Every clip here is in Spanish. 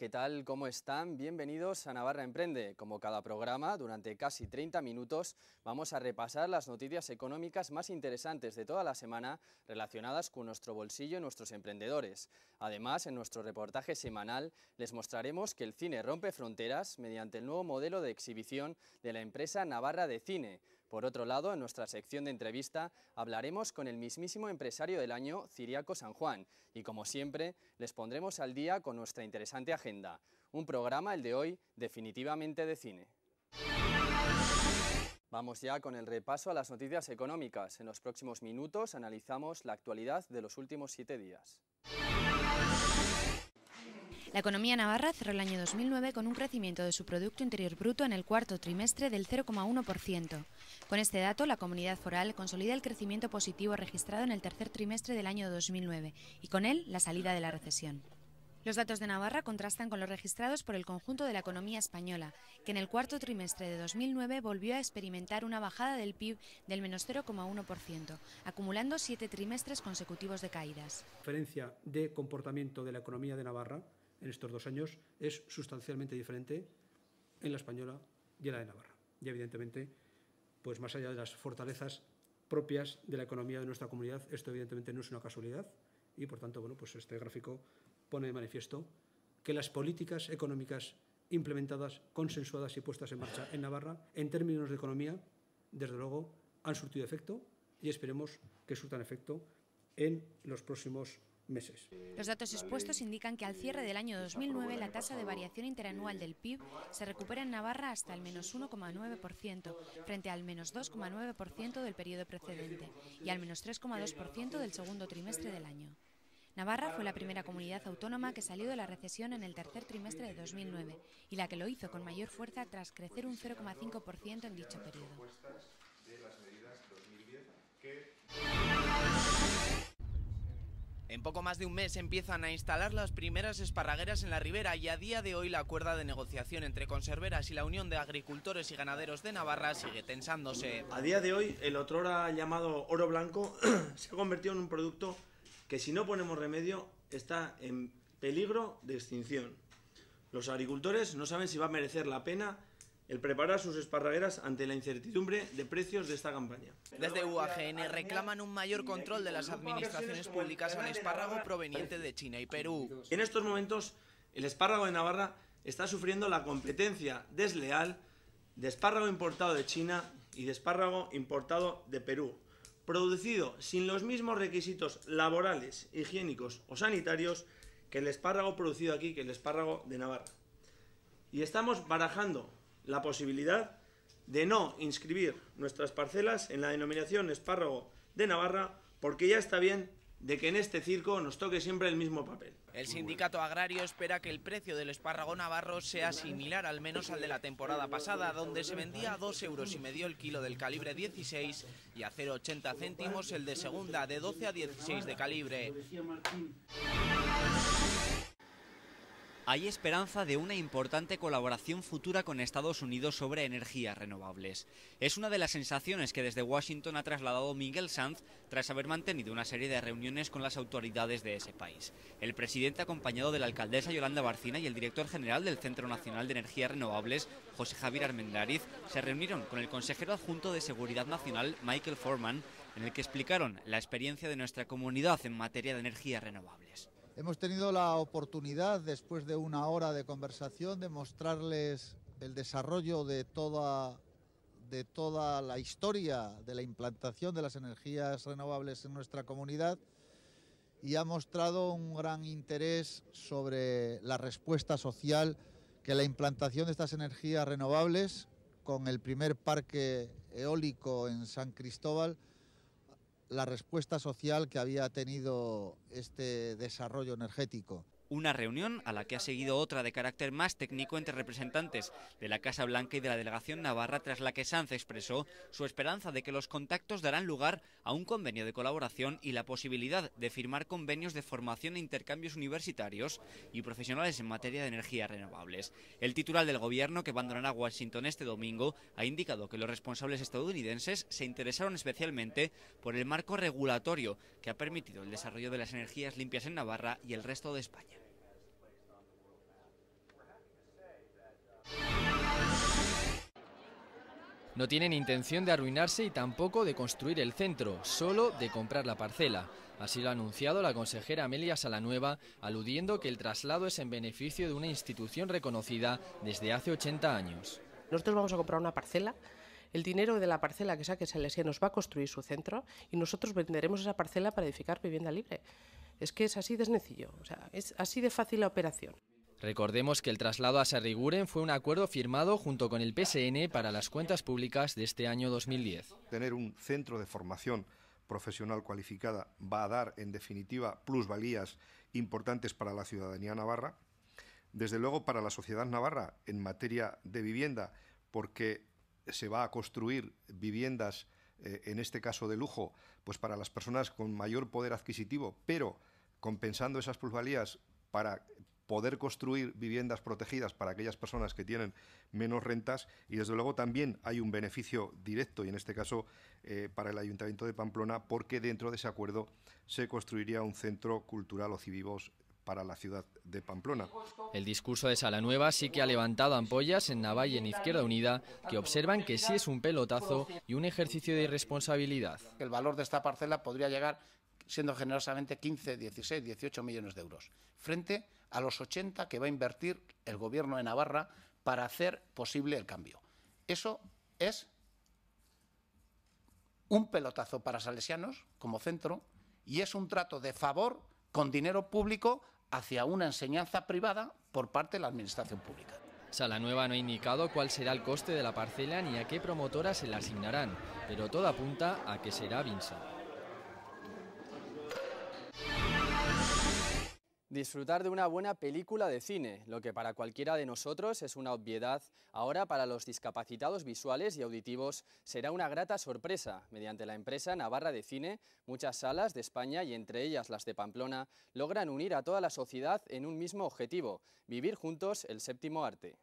¿qué tal? ¿Cómo están? Bienvenidos a Navarra Emprende. Como cada programa, durante casi 30 minutos vamos a repasar las noticias económicas más interesantes de toda la semana relacionadas con nuestro bolsillo y nuestros emprendedores. Además, en nuestro reportaje semanal les mostraremos que el cine rompe fronteras mediante el nuevo modelo de exhibición de la empresa Navarra de Cine, por otro lado, en nuestra sección de entrevista hablaremos con el mismísimo empresario del año, Ciriaco San Juan, y como siempre, les pondremos al día con nuestra interesante agenda. Un programa, el de hoy, definitivamente de cine. Vamos ya con el repaso a las noticias económicas. En los próximos minutos analizamos la actualidad de los últimos siete días. La economía navarra cerró el año 2009 con un crecimiento de su Producto Interior Bruto en el cuarto trimestre del 0,1%. Con este dato, la comunidad foral consolida el crecimiento positivo registrado en el tercer trimestre del año 2009 y con él la salida de la recesión. Los datos de Navarra contrastan con los registrados por el conjunto de la economía española, que en el cuarto trimestre de 2009 volvió a experimentar una bajada del PIB del menos 0,1%, acumulando siete trimestres consecutivos de caídas. La diferencia de comportamiento de la economía de Navarra en estos dos años es sustancialmente diferente en la española y en la de Navarra. Y evidentemente, pues más allá de las fortalezas propias de la economía de nuestra comunidad, esto evidentemente no es una casualidad y por tanto, bueno, pues este gráfico pone de manifiesto que las políticas económicas implementadas, consensuadas y puestas en marcha en Navarra, en términos de economía, desde luego, han surtido efecto y esperemos que surtan efecto en los próximos los datos expuestos indican que al cierre del año 2009 la tasa de variación interanual del PIB se recupera en Navarra hasta el menos 1,9%, frente al menos 2,9% del periodo precedente y al menos 3,2% del segundo trimestre del año. Navarra fue la primera comunidad autónoma que salió de la recesión en el tercer trimestre de 2009 y la que lo hizo con mayor fuerza tras crecer un 0,5% en dicho periodo. En poco más de un mes empiezan a instalar las primeras esparragueras en la ribera y a día de hoy la cuerda de negociación entre conserveras y la Unión de Agricultores y Ganaderos de Navarra sigue tensándose. A día de hoy el otrora llamado oro blanco se ha convertido en un producto que si no ponemos remedio está en peligro de extinción. Los agricultores no saben si va a merecer la pena el preparar sus esparragueras ante la incertidumbre de precios de esta campaña. Desde UAGN reclaman un mayor control de las administraciones públicas al espárrago proveniente de China y Perú. En estos momentos, el espárrago de Navarra está sufriendo la competencia desleal de espárrago importado de China y de espárrago importado de Perú, producido sin los mismos requisitos laborales, higiénicos o sanitarios que el espárrago producido aquí, que el espárrago de Navarra. Y estamos barajando la posibilidad de no inscribir nuestras parcelas en la denominación espárrago de Navarra porque ya está bien de que en este circo nos toque siempre el mismo papel. El sindicato agrario espera que el precio del espárrago navarro sea similar al menos al de la temporada pasada, donde se vendía a 2 euros y medio el kilo del calibre 16 y a 0,80 céntimos el de segunda, de 12 a 16 de calibre. Hay esperanza de una importante colaboración futura con Estados Unidos sobre energías renovables. Es una de las sensaciones que desde Washington ha trasladado Miguel Sanz tras haber mantenido una serie de reuniones con las autoridades de ese país. El presidente acompañado de la alcaldesa Yolanda Barcina y el director general del Centro Nacional de Energías Renovables, José Javier Armendariz, se reunieron con el consejero adjunto de Seguridad Nacional, Michael Foreman, en el que explicaron la experiencia de nuestra comunidad en materia de energías renovables. Hemos tenido la oportunidad, después de una hora de conversación, de mostrarles el desarrollo de toda, la historia de la implantación de las energías renovables en nuestra comunidad y ha mostrado un gran interés sobre la respuesta social que la implantación de estas energías renovables con el primer parque eólico en San Cristóbal la respuesta social que había tenido este desarrollo energético una reunión a la que ha seguido otra de carácter más técnico entre representantes de la Casa Blanca y de la delegación navarra, tras la que Sanz expresó su esperanza de que los contactos darán lugar a un convenio de colaboración y la posibilidad de firmar convenios de formación e intercambios universitarios y profesionales en materia de energías renovables. El titular del gobierno, que abandonará Washington este domingo, ha indicado que los responsables estadounidenses se interesaron especialmente por el marco regulatorio que ha permitido el desarrollo de las energías limpias en Navarra y el resto de España. No tienen intención de arruinarse y tampoco de construir el centro, solo de comprar la parcela. Así lo ha anunciado la consejera Amelia Salanueva, aludiendo que el traslado es en beneficio de una institución reconocida desde hace 80 años. Nosotros vamos a comprar una parcela el dinero de la parcela que saque nos va a construir su centro y nosotros venderemos esa parcela para edificar vivienda libre. Es que es así de sencillo, sea, es así de fácil la operación. Recordemos que el traslado a Sarriguren fue un acuerdo firmado junto con el PSN para las cuentas públicas de este año 2010. Tener un centro de formación profesional cualificada va a dar, en definitiva, plusvalías importantes para la ciudadanía navarra, desde luego para la sociedad navarra en materia de vivienda, porque se va a construir viviendas, eh, en este caso de lujo, pues para las personas con mayor poder adquisitivo, pero compensando esas plusvalías para poder construir viviendas protegidas para aquellas personas que tienen menos rentas y desde luego también hay un beneficio directo y en este caso eh, para el Ayuntamiento de Pamplona porque dentro de ese acuerdo se construiría un centro cultural o civivos para la ciudad de Pamplona. El discurso de Salanueva sí que ha levantado ampollas en y en Izquierda Unida, que observan que sí es un pelotazo y un ejercicio de irresponsabilidad. El valor de esta parcela podría llegar siendo generosamente 15, 16, 18 millones de euros, frente a los 80 que va a invertir el gobierno de Navarra para hacer posible el cambio. Eso es un pelotazo para salesianos como centro y es un trato de favor con dinero público hacia una enseñanza privada por parte de la Administración Pública. nueva no ha indicado cuál será el coste de la parcela ni a qué promotora se la asignarán, pero todo apunta a que será Vinsa. Disfrutar de una buena película de cine, lo que para cualquiera de nosotros es una obviedad, ahora para los discapacitados visuales y auditivos será una grata sorpresa. Mediante la empresa Navarra de Cine, muchas salas de España y entre ellas las de Pamplona logran unir a toda la sociedad en un mismo objetivo, vivir juntos el séptimo arte.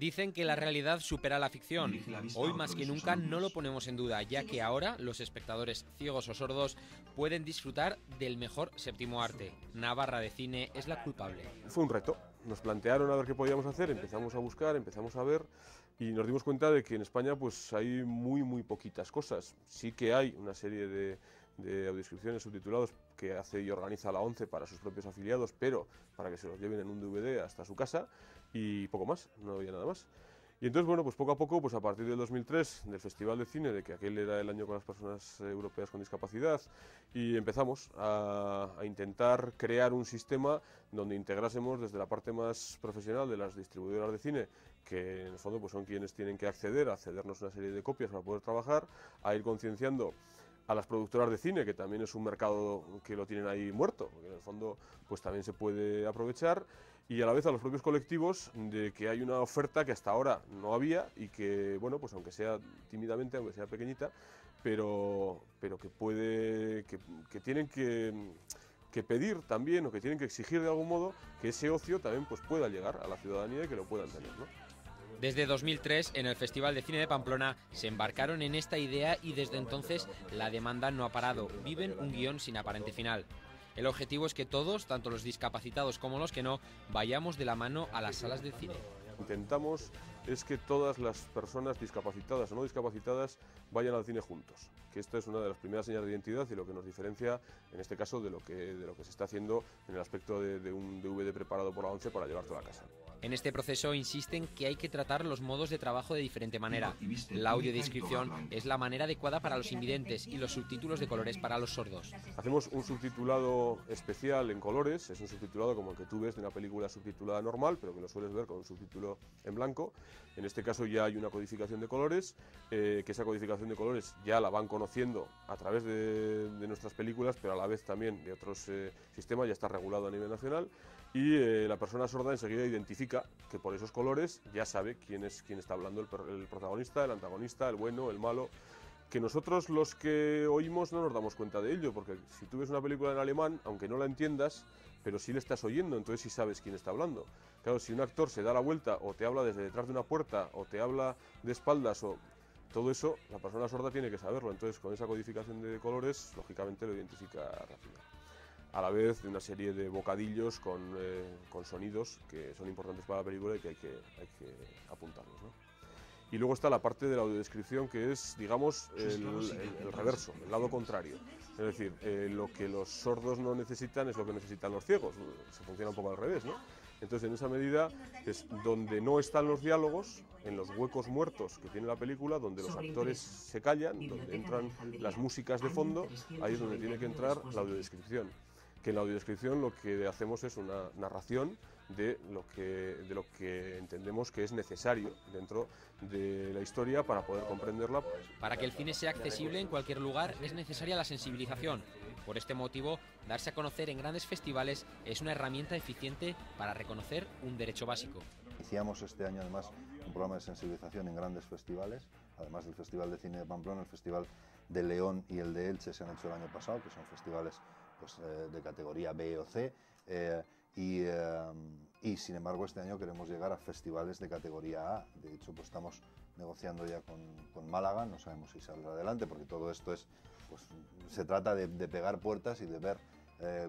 Dicen que la realidad supera la ficción. Hoy más que nunca no lo ponemos en duda, ya que ahora los espectadores ciegos o sordos pueden disfrutar del mejor séptimo arte. Navarra de Cine es la culpable. Fue un reto. Nos plantearon a ver qué podíamos hacer, empezamos a buscar, empezamos a ver y nos dimos cuenta de que en España pues hay muy muy poquitas cosas. Sí que hay una serie de, de audiodescripciones subtitulados que hace y organiza la ONCE para sus propios afiliados, pero para que se los lleven en un DVD hasta su casa, y poco más, no había nada más. Y entonces, bueno, pues poco a poco, pues a partir del 2003, del Festival de Cine, de que aquel era el año con las personas eh, europeas con discapacidad, y empezamos a, intentar crear un sistema donde integrásemos desde la parte más profesional de las distribuidoras de cine, que en el fondo pues son quienes tienen que acceder, a cedernos una serie de copias para poder trabajar, a ir concienciando a las productoras de cine, que también es un mercado que lo tienen ahí muerto, que en el fondo pues también se puede aprovechar, y a la vez a los propios colectivos de que hay una oferta que hasta ahora no había y que, bueno, pues aunque sea tímidamente, aunque sea pequeñita, pero, pero que puede, que, tienen que que pedir también o que tienen que exigir de algún modo que ese ocio también pues pueda llegar a la ciudadanía y que lo puedan tener. Desde 2003, en el Festival de Cine de Pamplona, se embarcaron en esta idea y desde entonces la demanda no ha parado. Viven un guión sin aparente final. El objetivo es que todos, tanto los discapacitados como los que no, vayamos de la mano a las salas de cine. Intentamos es que todas las personas discapacitadas o no discapacitadas vayan al cine juntos, que esta es una de las primeras señas de identidad y lo que nos diferencia en este caso de lo que, de lo que se está haciendo en el aspecto de, un DVD preparado por la ONCE para toda a casa. En este proceso insisten que hay que tratar los modos de trabajo de diferente manera. La audiodescripción es la manera adecuada para los invidentes y los subtítulos de colores para los sordos. Hacemos un subtitulado especial en colores, es un subtitulado como el que tú ves de una película subtitulada normal, pero que lo sueles ver con un subtítulo en blanco. En este caso ya hay una codificación de colores, eh, que esa codificación de colores ya la van conociendo a través de, nuestras películas, pero a la vez también de otros eh, sistemas, ya está regulado a nivel nacional y eh, la persona sorda enseguida identifica que por esos colores ya sabe quién es quién está hablando, el, protagonista, el antagonista, el bueno, el malo. Que nosotros los que oímos no nos damos cuenta de ello, porque si tú ves una película en alemán, aunque no la entiendas, pero si le estás oyendo, entonces sí sabes quién está hablando. Claro, si un actor se da la vuelta o te habla desde detrás de una puerta o te habla de espaldas o todo eso, la persona sorda tiene que saberlo. Entonces, con esa codificación de colores, lógicamente lo identifica rápido a la vez de una serie de bocadillos con, eh, con sonidos que son importantes para la película y que hay que, hay que apuntarlos. ¿no? Y luego está la parte de la audiodescripción que es, digamos, el, reverso, el lado contrario. Es decir, eh, lo que los sordos no necesitan es lo que necesitan los ciegos. Se funciona un poco al revés, ¿no? Entonces, en esa medida, es donde no están los diálogos, en los huecos muertos que tiene la película, donde los actores se callan, donde entran las músicas de fondo, ahí es donde tiene que entrar la audiodescripción que en la audiodescripción lo que hacemos es una narración de lo que, de lo que entendemos que es necesario dentro de la historia para poder comprenderla. Pues, para que el cine sea accesible en cualquier lugar es necesaria la sensibilización. Por este motivo, darse a conocer en grandes festivales es una herramienta eficiente para reconocer un derecho básico. Iniciamos este año además un programa de sensibilización en grandes festivales, además del Festival de Cine de Pamplona, el Festival de León y el de Elche se han hecho el año pasado, que son festivales pues, eh, de categoría B o C. Eh, eh, y, sin embargo este año queremos llegar a festivales de categoría A. De hecho, pues estamos negociando ya con, Málaga, no sabemos si saldrá adelante, porque todo esto es, pues, se trata de, pegar puertas y de ver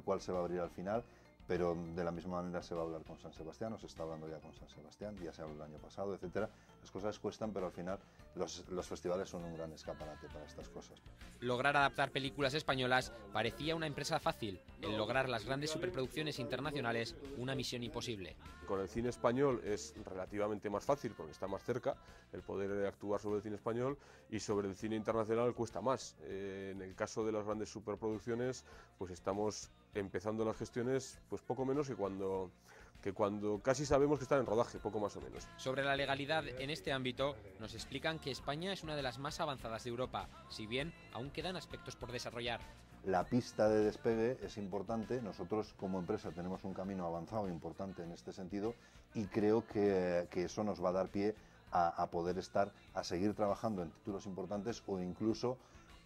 cuál se va a abrir al final pero de la misma manera se va a hablar con San Sebastián, o se está hablando ya con San Sebastián, ya se habló el año pasado, etc., las cosas cuestan, pero al final los, festivales son un gran escaparate para estas cosas. Lograr adaptar películas españolas parecía una empresa fácil. El lograr las grandes superproducciones internacionales, una misión imposible. Con el cine español es relativamente más fácil porque está más cerca el poder actuar sobre el cine español y sobre el cine internacional cuesta más. Eh, en el caso de las grandes superproducciones, pues estamos empezando las gestiones pues poco menos que cuando que cuando casi sabemos que están en rodaje, poco más o menos. Sobre la legalidad en este ámbito, nos explican que España es una de las más avanzadas de Europa, si bien aún quedan aspectos por desarrollar. La pista de despegue es importante, nosotros como empresa tenemos un camino avanzado importante en este sentido y creo que, eso nos va a dar pie a, a poder estar, a seguir trabajando en títulos importantes o incluso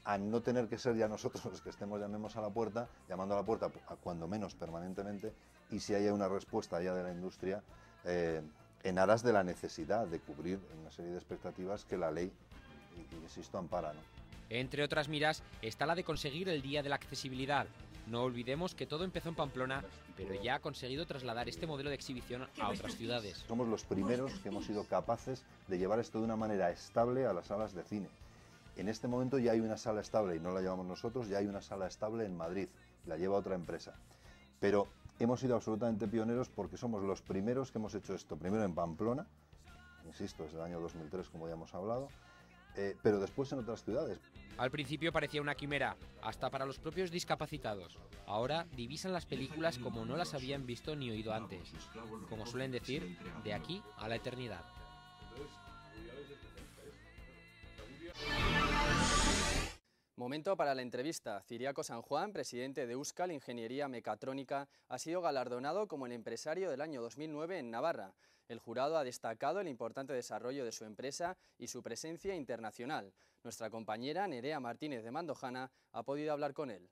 a no tener que ser ya nosotros los que estemos llamemos a la puerta, llamando a la puerta cuando menos permanentemente y si haya una respuesta ya de la industria eh, en aras de la necesidad de cubrir una serie de expectativas que la ley, insisto, ampara. ¿no? Entre otras miras está la de conseguir el Día de la Accesibilidad. No olvidemos que todo empezó en Pamplona, pero ya ha conseguido trasladar este modelo de exhibición a otras ciudades. Somos los primeros que hemos sido capaces de llevar esto de una manera estable a las salas de cine. En este momento ya hay una sala estable, y no la llevamos nosotros, ya hay una sala estable en Madrid, la lleva otra empresa. Pero hemos sido absolutamente pioneros porque somos los primeros que hemos hecho esto. Primero en Pamplona, insisto, desde el año 2003, como ya hemos hablado, eh, pero después en otras ciudades. Al principio parecía una quimera, hasta para los propios discapacitados. Ahora divisan las películas como no las habían visto ni oído antes. Como suelen decir, de aquí a la eternidad. Momento para la entrevista. Ciriaco San Juan, presidente de Euskal Ingeniería Mecatrónica, ha sido galardonado como el empresario del año 2009 en Navarra. El jurado ha destacado el importante desarrollo de su empresa y su presencia internacional. Nuestra compañera Nerea Martínez de Mandojana ha podido hablar con él.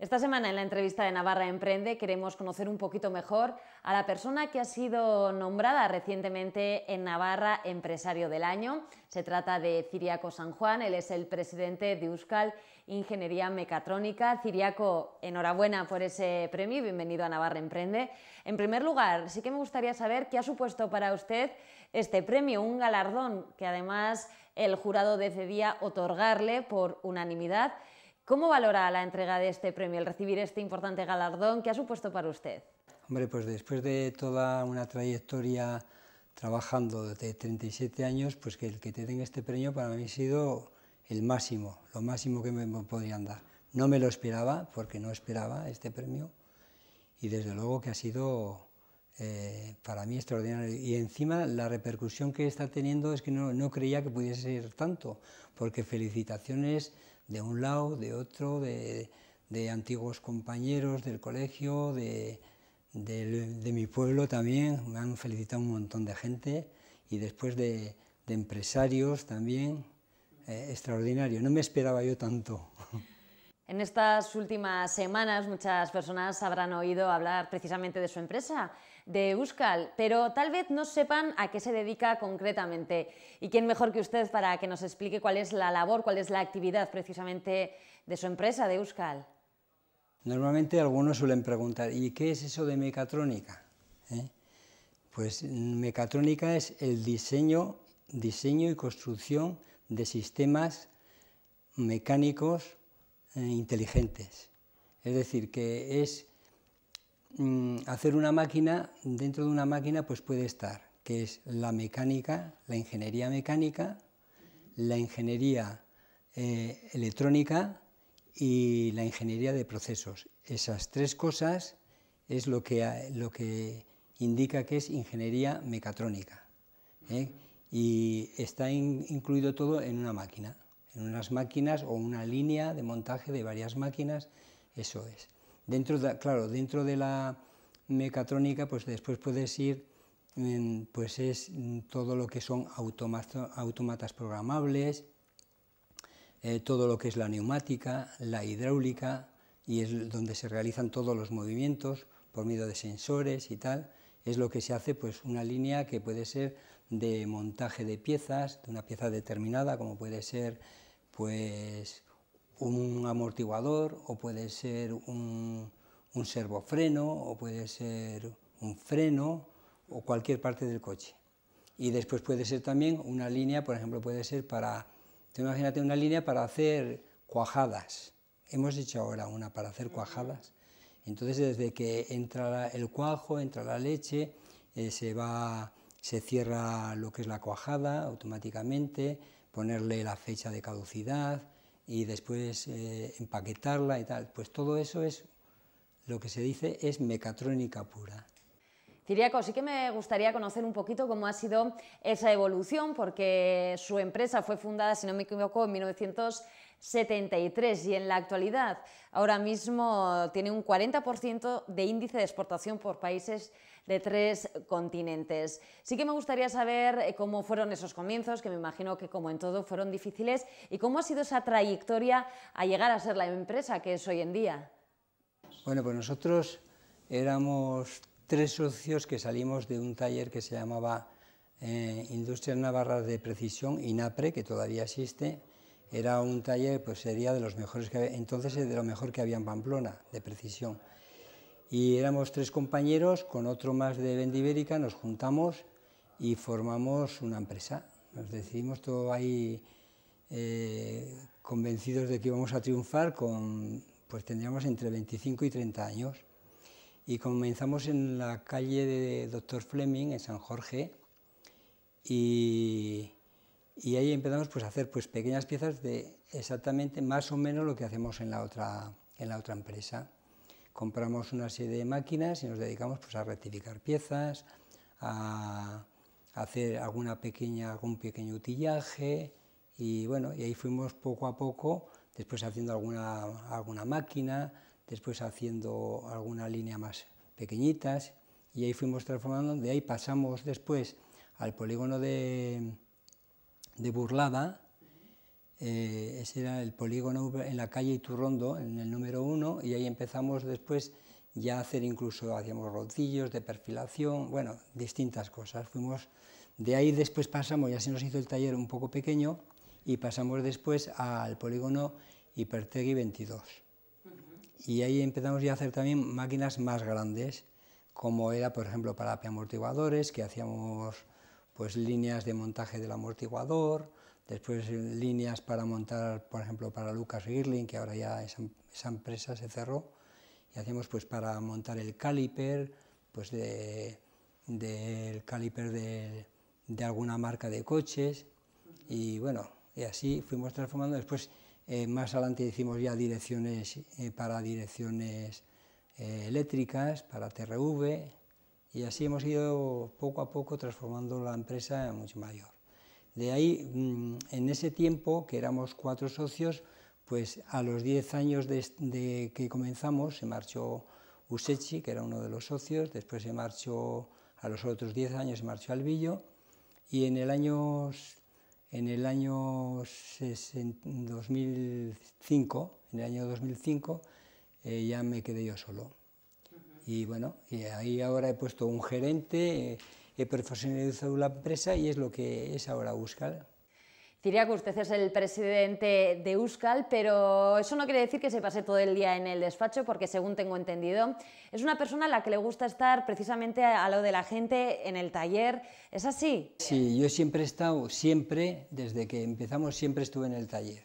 Esta semana en la entrevista de Navarra Emprende queremos conocer un poquito mejor a la persona que ha sido nombrada recientemente en Navarra Empresario del Año. Se trata de Ciriaco San Juan, él es el presidente de Euskal Ingeniería Mecatrónica. Ciriaco, enhorabuena por ese premio y bienvenido a Navarra Emprende. En primer lugar, sí que me gustaría saber qué ha supuesto para usted este premio, un galardón que además el jurado decidía otorgarle por unanimidad ¿Cómo valora la entrega de este premio, el recibir este importante galardón que ha supuesto para usted? Hombre, pues después de toda una trayectoria trabajando de 37 años, pues que el que te den este premio para mí ha sido el máximo, lo máximo que me podrían dar. No me lo esperaba, porque no esperaba este premio, y desde luego que ha sido eh, para mí extraordinario. Y encima la repercusión que está teniendo es que no, no creía que pudiese ser tanto, porque felicitaciones de un lado, de otro, de, antiguos compañeros del colegio, de, mi pueblo también, me han felicitado un montón de gente y después de, empresarios también, eh, extraordinario, no me esperaba yo tanto. En estas últimas semanas muchas personas habrán oído hablar precisamente de su empresa de Euskal, pero tal vez no sepan a qué se dedica concretamente. ¿Y quién mejor que usted para que nos explique cuál es la labor, cuál es la actividad precisamente de su empresa, de Euskal? Normalmente algunos suelen preguntar, ¿y qué es eso de mecatrónica? ¿eh? Pues mecatrónica es el diseño, diseño y construcción de sistemas mecánicos eh, inteligentes. Es decir, que es Mm, hacer una máquina, dentro de una máquina pues puede estar, que es la mecánica, la ingeniería mecánica, la ingeniería eh, electrónica y la ingeniería de procesos. Esas tres cosas es lo que, indica que es ingeniería mecatrónica. ¿eh? Y está incluido todo en una máquina, en unas máquinas o una línea de montaje de varias máquinas, eso es. Dentro de, claro, dentro de la mecatrónica, pues después puedes ir, mm, pues es mm, todo lo que son automatas programables, eh, todo lo que es la neumática, la hidráulica, y es donde se realizan todos los movimientos por medio de sensores y tal. Es lo que se hace, pues una línea que puede ser de montaje de piezas, de una pieza determinada, como puede ser, pues un amortiguador o puede ser un, un servofreno o puede ser un freno o cualquier parte del coche. Y después puede ser también una línea, por ejemplo, puede ser para, imagínate una línea para hacer cuajadas. Hemos hecho ahora una para hacer cuajadas. Entonces, desde que entra el cuajo, entra la leche, eh, se va, se cierra lo que es la cuajada automáticamente, ponerle la fecha de caducidad, y después eh, empaquetarla y tal. Pues todo eso es lo que se dice es mecatrónica pura. Ciriaco, sí que me gustaría conocer un poquito cómo ha sido esa evolución, porque su empresa fue fundada, si no me equivoco, en 1973 y en la actualidad ahora mismo tiene un 40% de índice de exportación por países de tres continentes. Sí que me gustaría saber eh, cómo fueron esos comienzos, que me imagino que como en todo fueron difíciles, y cómo ha sido esa trayectoria a llegar a ser la empresa que es hoy en día. Bueno, pues nosotros éramos tres socios que salimos de un taller que se llamaba eh, Industrias Navarras de Precisión, INAPRE, que todavía existe. Era un taller, pues sería de los mejores que había, entonces de lo mejor que había en Pamplona, de precisión. Y éramos tres compañeros, con otro más de bendibérica nos juntamos y formamos una empresa. Nos decidimos todos ahí eh, convencidos de que íbamos a triunfar, con, pues tendríamos entre 25 y 30 años. Y comenzamos en la calle de Doctor Fleming, en San Jorge, y, ahí empezamos pues, a hacer pues, pequeñas piezas de exactamente más o menos lo que hacemos en la otra, en la otra empresa compramos una serie de máquinas y nos dedicamos pues, a rectificar piezas, a hacer alguna pequeña, algún pequeño utillaje y bueno, y ahí fuimos poco a poco, después haciendo alguna, alguna máquina, después haciendo alguna línea más pequeñitas y ahí fuimos transformando, de ahí pasamos después al polígono de Burlada, eh, ese era el polígono en la calle Iturrondo, en el número uno, y ahí empezamos después ya a hacer incluso, hacíamos rodillos de perfilación, bueno, distintas cosas. Fuimos, de ahí después pasamos, ya se nos hizo el taller un poco pequeño, y pasamos después al polígono Hipertegui 22. Y ahí empezamos ya a hacer también máquinas más grandes, como era, por ejemplo, para amortiguadores, que hacíamos pues líneas de montaje del amortiguador, Después eh, líneas para montar, por ejemplo, para Lucas Girling, que ahora ya esa, empresa se cerró, y hacíamos pues para montar el caliper, pues del de, caliper de, alguna marca de coches, y bueno, y así fuimos transformando. Después, eh, más adelante hicimos ya direcciones eh, para direcciones eléctricas, para TRV, y así hemos ido poco a poco transformando la empresa en mucho mayor. De ahí, mm, en ese tiempo, que éramos cuatro socios, pues a los diez años de, que comenzamos se marchó Usechi, que era uno de los socios, después se marchó, a los otros diez años se marchó Albillo, y en el año, en el año 2005, en el año 2005 eh, ya me quedé yo solo. Y bueno, y ahí ahora he puesto un gerente. Eh, eh, profesionalizado la empresa y es lo que es ahora Diría que usted es el presidente de Uscal... pero eso no quiere decir que se pase todo el día en el despacho, porque según tengo entendido, es una persona a la que le gusta estar precisamente a lo de la gente en el taller. ¿Es así? Sí, yo siempre he estado, siempre, desde que empezamos, siempre estuve en el taller,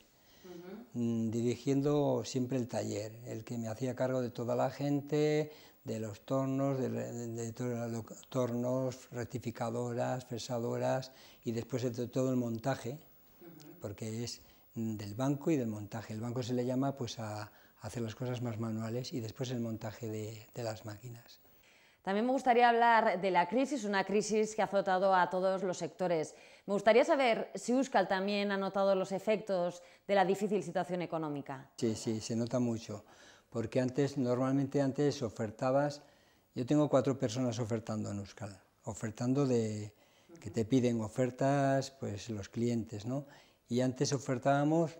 mm, dirigiendo siempre el taller, el que me hacía cargo de toda la gente, de los tornos, de, de, tornos, rectificadoras, fresadoras y después de todo el montaje, porque es del banco y del montaje. El banco se le llama pues a, hacer las cosas más manuales y después el montaje de, las máquinas. También me gustaría hablar de la crisis, una crisis que ha azotado a todos los sectores. Me gustaría saber si Euskal también ha notado los efectos de la difícil situación económica. Sí, sí, se nota mucho porque antes, normalmente antes ofertabas, yo tengo cuatro personas ofertando en Euskal, ofertando de que te piden ofertas, pues los clientes, ¿no? Y antes ofertábamos,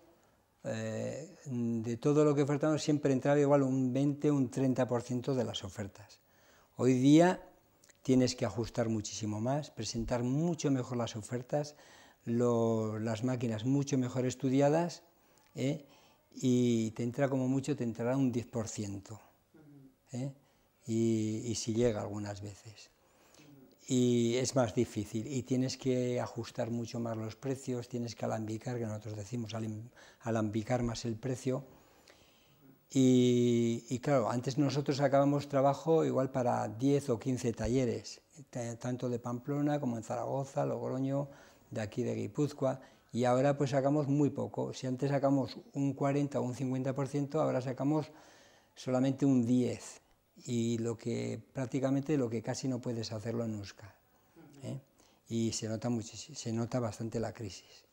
eh, de todo lo que ofertábamos siempre entraba igual un 20, un 30% de las ofertas. Hoy día tienes que ajustar muchísimo más, presentar mucho mejor las ofertas, las máquinas mucho mejor estudiadas ¿eh? y te entra como mucho, te entrará un 10%. ¿eh? Y, y, si llega algunas veces. Y es más difícil y tienes que ajustar mucho más los precios, tienes que alambicar, que nosotros decimos alambicar más el precio. Y, y claro, antes nosotros acabamos trabajo igual para 10 o 15 talleres, eh, tanto de Pamplona como en Zaragoza, Logroño, de aquí de Guipúzcoa y ahora pues sacamos muy poco. Si antes sacamos un 40 o un 50%, ahora sacamos solamente un 10 y lo que prácticamente lo que casi no puedes hacerlo en USCA. ¿eh? Y se nota, se nota bastante la crisis.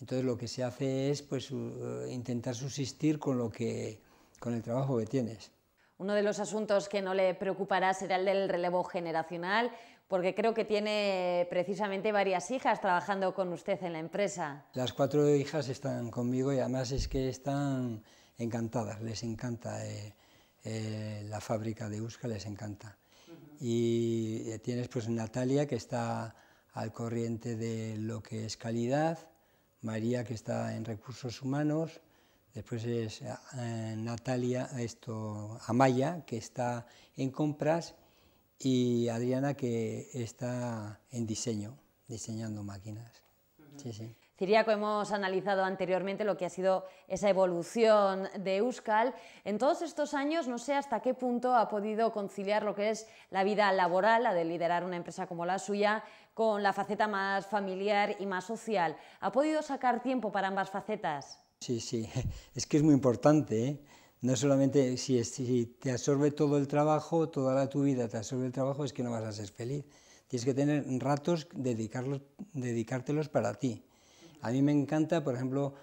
Entonces lo que se hace es pues, eh, intentar subsistir con, lo que, con el trabajo que tienes. Uno de los asuntos que no le preocupará será el del relevo generacional porque creo que tiene precisamente varias hijas trabajando con usted en la empresa. Las cuatro hijas están conmigo y además es que están encantadas, les encanta eh, eh, la fábrica de Usca, les encanta. Y eh, tienes pues Natalia que está al corriente de lo que es calidad, María que está en recursos humanos, después es Natalia, esto, Amaya que está en compras y Adriana que está en diseño, diseñando máquinas. sí, sí. Ciriaco, hemos analizado anteriormente lo que ha sido esa evolución de Euskal. En todos estos años, no sé hasta qué punto ha podido conciliar lo que es la vida laboral, la de liderar una empresa como la suya, con la faceta más familiar y más social. ¿Ha podido sacar tiempo para ambas facetas? Sí, sí, es que es muy importante. ¿eh? no solamente si, te absorbe todo el trabajo, toda la, tu vida te absorbe el trabajo, es que no vas a ser feliz. Tienes que tener ratos, dedicarlos, dedicártelos para ti. A mí me encanta, por ejemplo,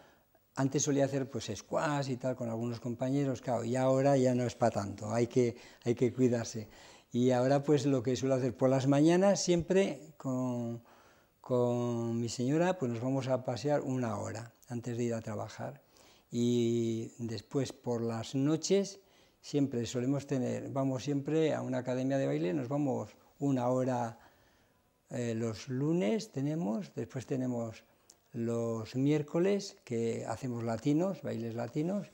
antes solía hacer pues squash y tal con algunos compañeros, claro, y ahora ya no es para tanto, hay que, hay que cuidarse. Y ahora pues lo que suelo hacer por las mañanas siempre con, con mi señora, pues nos vamos a pasear una hora antes de ir a trabajar y después por las noches siempre solemos tener, vamos siempre a una academia de baile, nos vamos una hora eh, los lunes tenemos, después tenemos los miércoles que hacemos latinos, bailes latinos,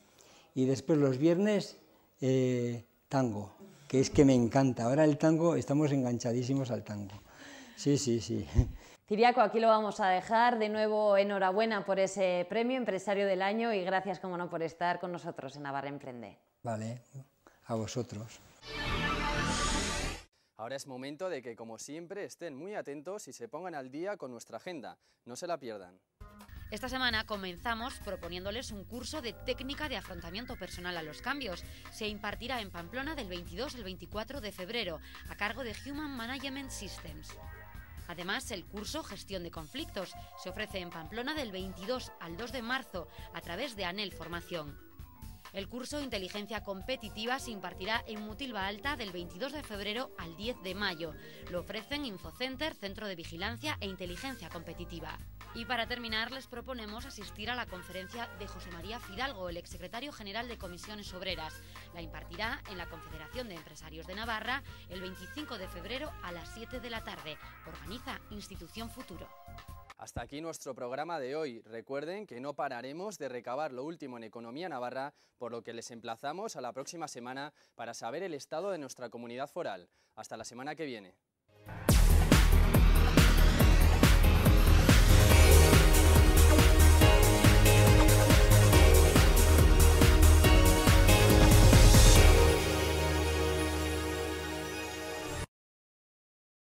y después los viernes eh, tango, que es que me encanta. Ahora el tango, estamos enganchadísimos al tango. Sí, sí, sí. Ciriaco, aquí lo vamos a dejar. De nuevo, enhorabuena por ese premio Empresario del Año y gracias, como no, por estar con nosotros en Navarra Emprende. Vale, a vosotros. Ahora es momento de que, como siempre, estén muy atentos y se pongan al día con nuestra agenda. No se la pierdan. Esta semana comenzamos proponiéndoles un curso de técnica de afrontamiento personal a los cambios. Se impartirá en Pamplona del 22 al 24 de febrero a cargo de Human Management Systems. Además, el curso Gestión de Conflictos se ofrece en Pamplona del 22 al 2 de marzo a través de ANEL Formación. El curso Inteligencia Competitiva se impartirá en mutilba Alta del 22 de febrero al 10 de mayo. Lo ofrecen InfoCenter, Centro de Vigilancia e Inteligencia Competitiva. Y para terminar, les proponemos asistir a la conferencia de José María Fidalgo, el exsecretario general de Comisiones Obreras. La impartirá en la Confederación de Empresarios de Navarra el 25 de febrero a las 7 de la tarde. Organiza Institución Futuro. Hasta aquí nuestro programa de hoy. Recuerden que no pararemos de recabar lo último en Economía Navarra, por lo que les emplazamos a la próxima semana para saber el estado de nuestra comunidad foral. Hasta la semana que viene.